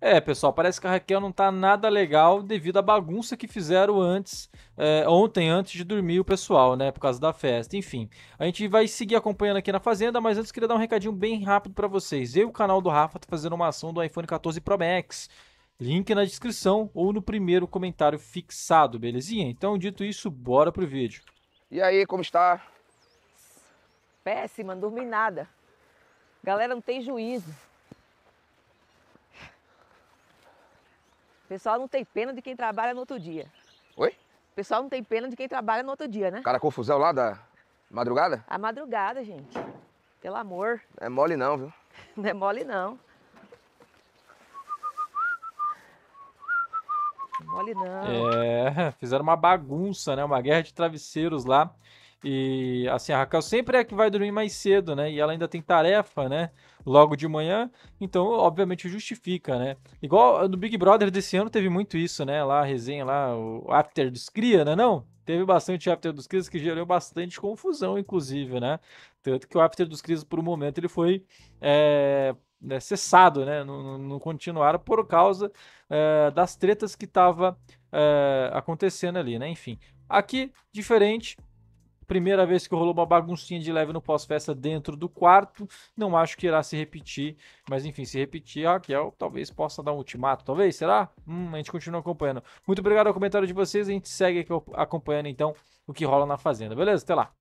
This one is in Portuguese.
É, pessoal, parece que a Raquel não tá nada legal devido à bagunça que fizeram antes, é, ontem, antes de dormir o pessoal, né? Por causa da festa. Enfim, a gente vai seguir acompanhando aqui na Fazenda, mas antes queria dar um recadinho bem rápido para vocês. Eu e o canal do Rafa tá fazendo uma ação do iPhone 14 Pro Max. Link na descrição ou no primeiro comentário fixado, belezinha? Então, dito isso, bora pro vídeo. E aí, como está? Péssima, não dormi nada. Galera, não tem juízo. O pessoal não tem pena de quem trabalha no outro dia. Oi? O pessoal não tem pena de quem trabalha no outro dia, né? Cara, confusão lá da madrugada? A madrugada, gente. Pelo amor. Não é mole não, viu? Não é mole não. Mole não. É, fizeram uma bagunça, né? Uma guerra de travesseiros lá. E assim, a Raquel sempre é a que vai dormir mais cedo, né? E ela ainda tem tarefa, né? Logo de manhã, então obviamente justifica, né? Igual no Big Brother desse ano teve muito isso, né? Lá a resenha lá, o after dos cria, né? Não, teve bastante after dos crias que gerou bastante confusão, inclusive, né? Tanto que o after dos crias por um momento ele foi é, né, cessado, né? Não, continuaram por causa é, das tretas que tava é, acontecendo ali, né? Enfim, aqui diferente Primeira vez que rolou uma baguncinha de leve no pós-festa dentro do quarto. Não acho que irá se repetir. Mas enfim, se repetir, a Raquel talvez possa dar um ultimato. Talvez, será? Hum, a gente continua acompanhando. Muito obrigado ao comentário de vocês. A gente segue acompanhando então o que rola na Fazenda. Beleza? Até lá.